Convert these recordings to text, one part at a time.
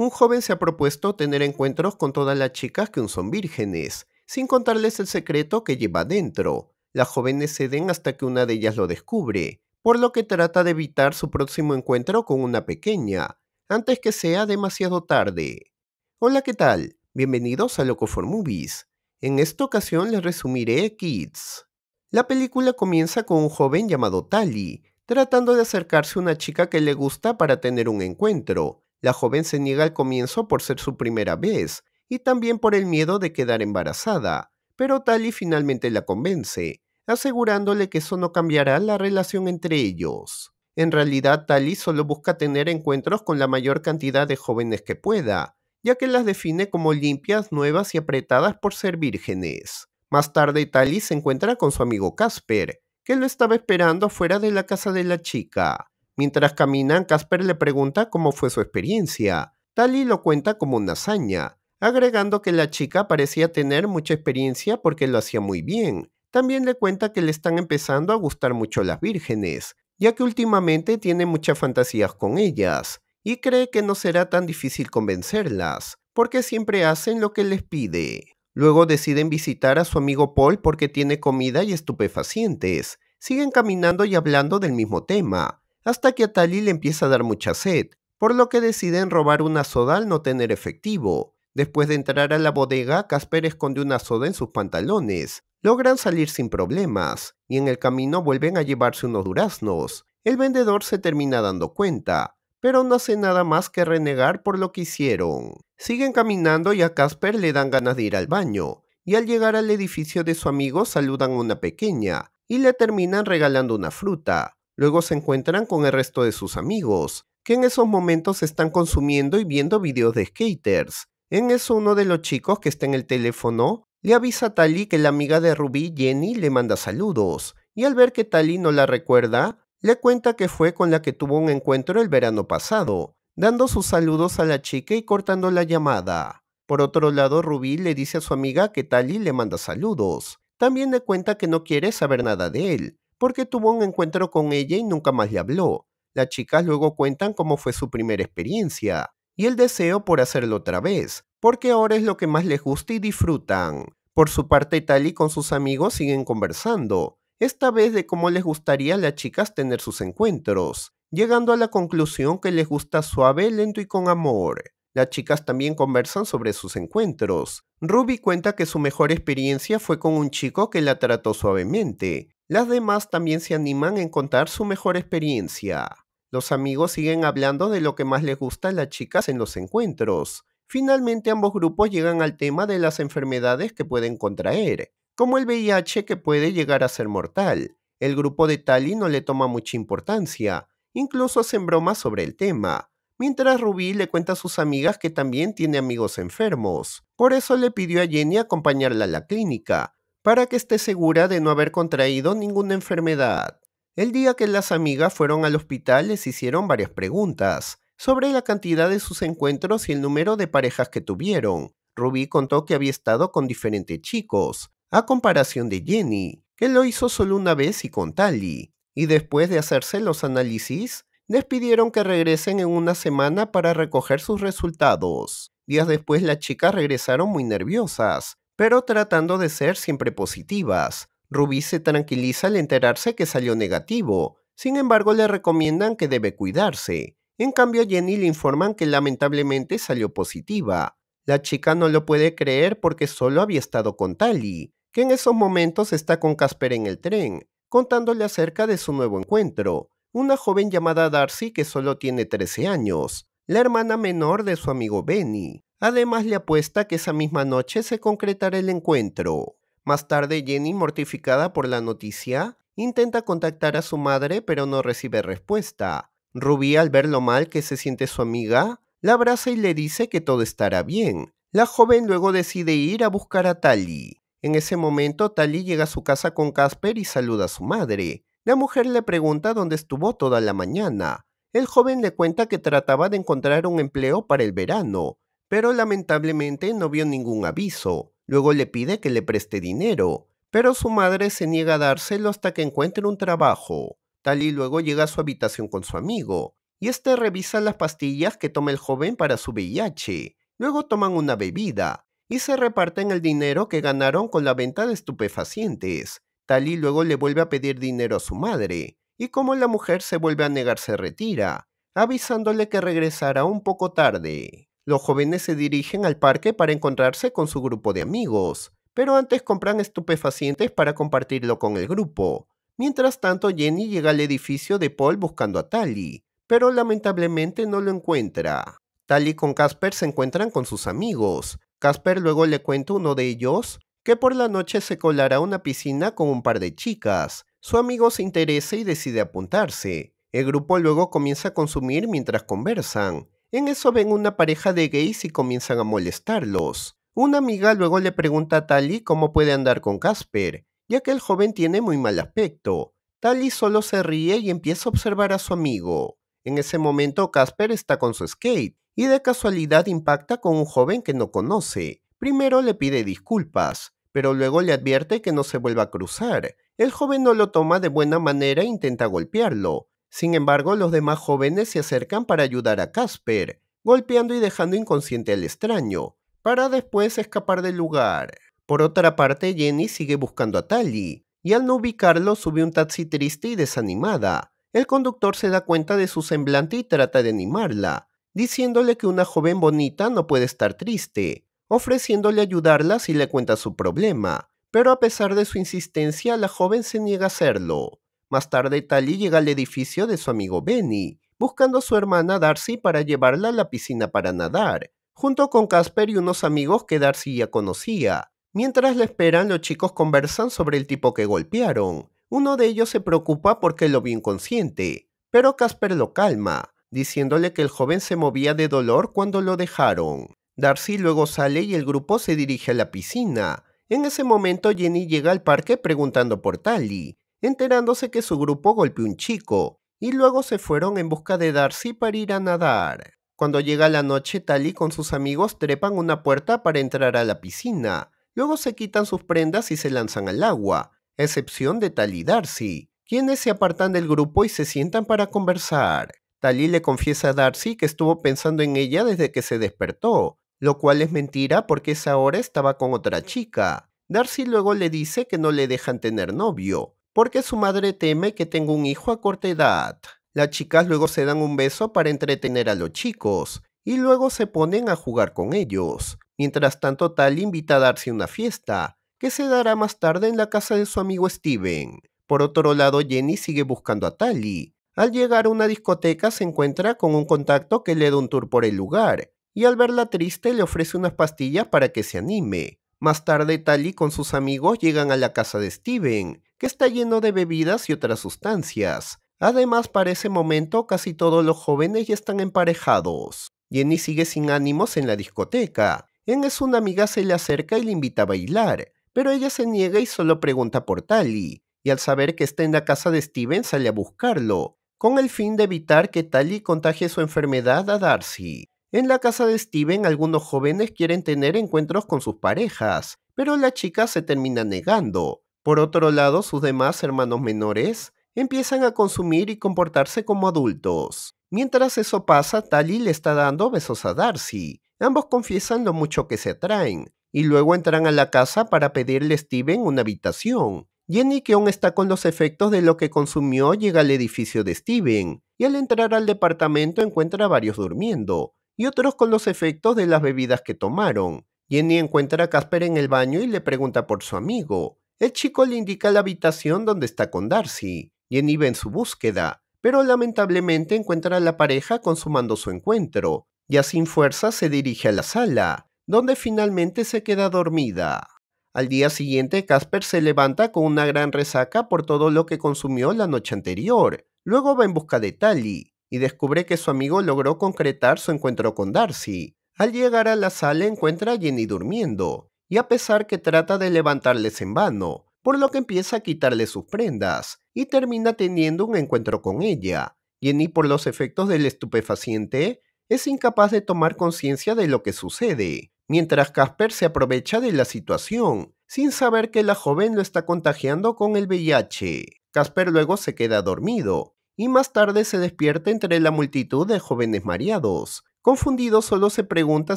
Un joven se ha propuesto tener encuentros con todas las chicas que aún son vírgenes, sin contarles el secreto que lleva dentro. Las jóvenes ceden hasta que una de ellas lo descubre, por lo que trata de evitar su próximo encuentro con una pequeña, antes que sea demasiado tarde. Hola, ¿qué tal? Bienvenidos a Loco for Movies. En esta ocasión les resumiré Kids. La película comienza con un joven llamado Tali, tratando de acercarse a una chica que le gusta para tener un encuentro, la joven se niega al comienzo por ser su primera vez y también por el miedo de quedar embarazada, pero Tali finalmente la convence, asegurándole que eso no cambiará la relación entre ellos. En realidad, Tali solo busca tener encuentros con la mayor cantidad de jóvenes que pueda, ya que las define como limpias, nuevas y apretadas por ser vírgenes. Más tarde, Tali se encuentra con su amigo Casper, que lo estaba esperando fuera de la casa de la chica. Mientras caminan, Casper le pregunta cómo fue su experiencia. Tali lo cuenta como una hazaña, agregando que la chica parecía tener mucha experiencia porque lo hacía muy bien. También le cuenta que le están empezando a gustar mucho las vírgenes, ya que últimamente tiene muchas fantasías con ellas, y cree que no será tan difícil convencerlas, porque siempre hacen lo que les pide. Luego deciden visitar a su amigo Paul porque tiene comida y estupefacientes. Siguen caminando y hablando del mismo tema, hasta que a Tali le empieza a dar mucha sed, por lo que deciden robar una soda al no tener efectivo. Después de entrar a la bodega, Casper esconde una soda en sus pantalones. Logran salir sin problemas, y en el camino vuelven a llevarse unos duraznos. El vendedor se termina dando cuenta, pero no hace nada más que renegar por lo que hicieron. Siguen caminando y a Casper le dan ganas de ir al baño, y al llegar al edificio de su amigo saludan a una pequeña, y le terminan regalando una fruta. Luego se encuentran con el resto de sus amigos, que en esos momentos están consumiendo y viendo videos de skaters. En eso uno de los chicos que está en el teléfono le avisa a Tali que la amiga de Ruby, Jenny, le manda saludos, y al ver que Tali no la recuerda, le cuenta que fue con la que tuvo un encuentro el verano pasado, dando sus saludos a la chica y cortando la llamada. Por otro lado, Ruby le dice a su amiga que Tali le manda saludos. También le cuenta que no quiere saber nada de él, porque tuvo un encuentro con ella y nunca más le habló. Las chicas luego cuentan cómo fue su primera experiencia y el deseo por hacerlo otra vez, porque ahora es lo que más les gusta y disfrutan. Por su parte, Tali con sus amigos siguen conversando, esta vez de cómo les gustaría a las chicas tener sus encuentros, llegando a la conclusión que les gusta suave, lento y con amor. Las chicas también conversan sobre sus encuentros. Ruby cuenta que su mejor experiencia fue con un chico que la trató suavemente, las demás también se animan en contar su mejor experiencia. Los amigos siguen hablando de lo que más les gusta a las chicas en los encuentros. Finalmente ambos grupos llegan al tema de las enfermedades que pueden contraer, como el VIH que puede llegar a ser mortal. El grupo de Tali no le toma mucha importancia, incluso hacen bromas sobre el tema, mientras Ruby le cuenta a sus amigas que también tiene amigos enfermos. Por eso le pidió a Jenny acompañarla a la clínica, para que esté segura de no haber contraído ninguna enfermedad. El día que las amigas fueron al hospital les hicieron varias preguntas sobre la cantidad de sus encuentros y el número de parejas que tuvieron. Ruby contó que había estado con diferentes chicos, a comparación de Jenny, que lo hizo solo una vez y con Tali. Y después de hacerse los análisis, les pidieron que regresen en una semana para recoger sus resultados. Días después las chicas regresaron muy nerviosas, pero tratando de ser siempre positivas. Ruby se tranquiliza al enterarse que salió negativo, sin embargo le recomiendan que debe cuidarse. En cambio Jenny le informan que lamentablemente salió positiva. La chica no lo puede creer porque solo había estado con Tali, que en esos momentos está con Casper en el tren, contándole acerca de su nuevo encuentro, una joven llamada Darcy que solo tiene 13 años, la hermana menor de su amigo Benny. Además le apuesta que esa misma noche se concretará el encuentro. Más tarde Jenny, mortificada por la noticia, intenta contactar a su madre pero no recibe respuesta. Ruby, al ver lo mal que se siente su amiga, la abraza y le dice que todo estará bien. La joven luego decide ir a buscar a Tali. En ese momento, Tali llega a su casa con Casper y saluda a su madre. La mujer le pregunta dónde estuvo toda la mañana. El joven le cuenta que trataba de encontrar un empleo para el verano, pero lamentablemente no vio ningún aviso. Luego le pide que le preste dinero, pero su madre se niega a dárselo hasta que encuentre un trabajo. y luego llega a su habitación con su amigo, y este revisa las pastillas que toma el joven para su VIH. Luego toman una bebida y se reparten el dinero que ganaron con la venta de estupefacientes. y luego le vuelve a pedir dinero a su madre, y como la mujer se vuelve a negar se retira, avisándole que regresará un poco tarde. Los jóvenes se dirigen al parque para encontrarse con su grupo de amigos, pero antes compran estupefacientes para compartirlo con el grupo. Mientras tanto, Jenny llega al edificio de Paul buscando a Tally, pero lamentablemente no lo encuentra. Tally con Casper se encuentran con sus amigos. Casper luego le cuenta a uno de ellos que por la noche se colará a una piscina con un par de chicas. Su amigo se interesa y decide apuntarse. El grupo luego comienza a consumir mientras conversan. En eso ven una pareja de gays y comienzan a molestarlos. Una amiga luego le pregunta a Tali cómo puede andar con Casper, ya que el joven tiene muy mal aspecto. Tali solo se ríe y empieza a observar a su amigo. En ese momento Casper está con su skate y de casualidad impacta con un joven que no conoce. Primero le pide disculpas, pero luego le advierte que no se vuelva a cruzar. El joven no lo toma de buena manera e intenta golpearlo, sin embargo, los demás jóvenes se acercan para ayudar a Casper, golpeando y dejando inconsciente al extraño, para después escapar del lugar. Por otra parte, Jenny sigue buscando a Tali, y al no ubicarlo sube un taxi triste y desanimada. El conductor se da cuenta de su semblante y trata de animarla, diciéndole que una joven bonita no puede estar triste, ofreciéndole ayudarla si le cuenta su problema, pero a pesar de su insistencia la joven se niega a hacerlo. Más tarde, Tali llega al edificio de su amigo Benny, buscando a su hermana Darcy para llevarla a la piscina para nadar, junto con Casper y unos amigos que Darcy ya conocía. Mientras la esperan, los chicos conversan sobre el tipo que golpearon. Uno de ellos se preocupa porque lo vio inconsciente, pero Casper lo calma, diciéndole que el joven se movía de dolor cuando lo dejaron. Darcy luego sale y el grupo se dirige a la piscina. En ese momento Jenny llega al parque preguntando por Tali, enterándose que su grupo golpeó un chico, y luego se fueron en busca de Darcy para ir a nadar. Cuando llega la noche, Tali con sus amigos trepan una puerta para entrar a la piscina, luego se quitan sus prendas y se lanzan al agua, excepción de Tali y Darcy, quienes se apartan del grupo y se sientan para conversar. Tali le confiesa a Darcy que estuvo pensando en ella desde que se despertó, lo cual es mentira porque esa hora estaba con otra chica. Darcy luego le dice que no le dejan tener novio, porque su madre teme que tenga un hijo a corta edad. Las chicas luego se dan un beso para entretener a los chicos y luego se ponen a jugar con ellos. Mientras tanto, Tal invita a darse una fiesta, que se dará más tarde en la casa de su amigo Steven. Por otro lado, Jenny sigue buscando a Tali. Al llegar a una discoteca se encuentra con un contacto que le da un tour por el lugar, y al verla triste le ofrece unas pastillas para que se anime. Más tarde Tali con sus amigos llegan a la casa de Steven, que está lleno de bebidas y otras sustancias. Además, para ese momento casi todos los jóvenes ya están emparejados. Jenny sigue sin ánimos en la discoteca. En es una amiga se le acerca y le invita a bailar, pero ella se niega y solo pregunta por Tally, y al saber que está en la casa de Steven sale a buscarlo, con el fin de evitar que Tally contagie su enfermedad a Darcy. En la casa de Steven algunos jóvenes quieren tener encuentros con sus parejas, pero la chica se termina negando, por otro lado, sus demás hermanos menores empiezan a consumir y comportarse como adultos. Mientras eso pasa, Tali le está dando besos a Darcy. Ambos confiesan lo mucho que se atraen, y luego entran a la casa para pedirle a Steven una habitación. Jenny, que aún está con los efectos de lo que consumió, llega al edificio de Steven, y al entrar al departamento encuentra a varios durmiendo, y otros con los efectos de las bebidas que tomaron. Jenny encuentra a Casper en el baño y le pregunta por su amigo, el chico le indica la habitación donde está con Darcy. Jenny va en su búsqueda, pero lamentablemente encuentra a la pareja consumando su encuentro. Ya sin fuerza se dirige a la sala, donde finalmente se queda dormida. Al día siguiente, Casper se levanta con una gran resaca por todo lo que consumió la noche anterior. Luego va en busca de Tally y descubre que su amigo logró concretar su encuentro con Darcy. Al llegar a la sala encuentra a Jenny durmiendo, y a pesar que trata de levantarles en vano, por lo que empieza a quitarle sus prendas y termina teniendo un encuentro con ella. Jenny por los efectos del estupefaciente es incapaz de tomar conciencia de lo que sucede, mientras Casper se aprovecha de la situación, sin saber que la joven lo está contagiando con el VIH. Casper luego se queda dormido, y más tarde se despierta entre la multitud de jóvenes mareados. Confundido solo se pregunta a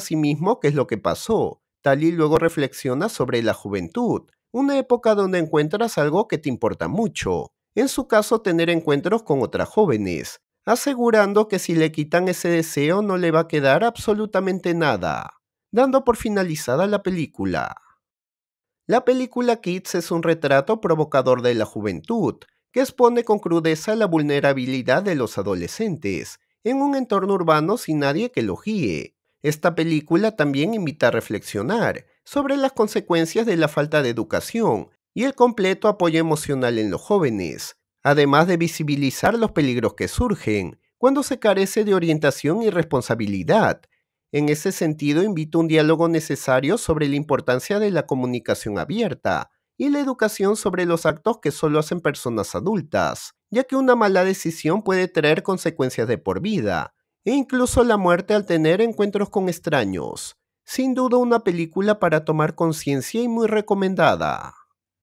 sí mismo qué es lo que pasó, Tali luego reflexiona sobre la juventud, una época donde encuentras algo que te importa mucho, en su caso tener encuentros con otras jóvenes, asegurando que si le quitan ese deseo no le va a quedar absolutamente nada, dando por finalizada la película. La película Kids es un retrato provocador de la juventud, que expone con crudeza la vulnerabilidad de los adolescentes, en un entorno urbano sin nadie que lo guíe, esta película también invita a reflexionar sobre las consecuencias de la falta de educación y el completo apoyo emocional en los jóvenes, además de visibilizar los peligros que surgen cuando se carece de orientación y responsabilidad. En ese sentido, invito un diálogo necesario sobre la importancia de la comunicación abierta y la educación sobre los actos que solo hacen personas adultas, ya que una mala decisión puede traer consecuencias de por vida, e incluso la muerte al tener encuentros con extraños. Sin duda una película para tomar conciencia y muy recomendada.